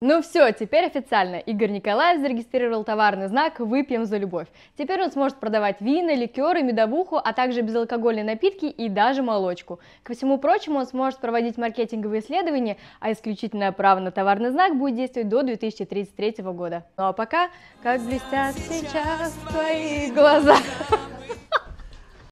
Ну все, теперь официально. Игорь Николаев зарегистрировал товарный знак «Выпьем за любовь». Теперь он сможет продавать вина, ликеры, медовуху, а также безалкогольные напитки и даже молочку. Ко всему прочему, он сможет проводить маркетинговые исследования, а исключительное право на товарный знак будет действовать до 2033 года. Ну а пока, как блестят сейчас твои глаза.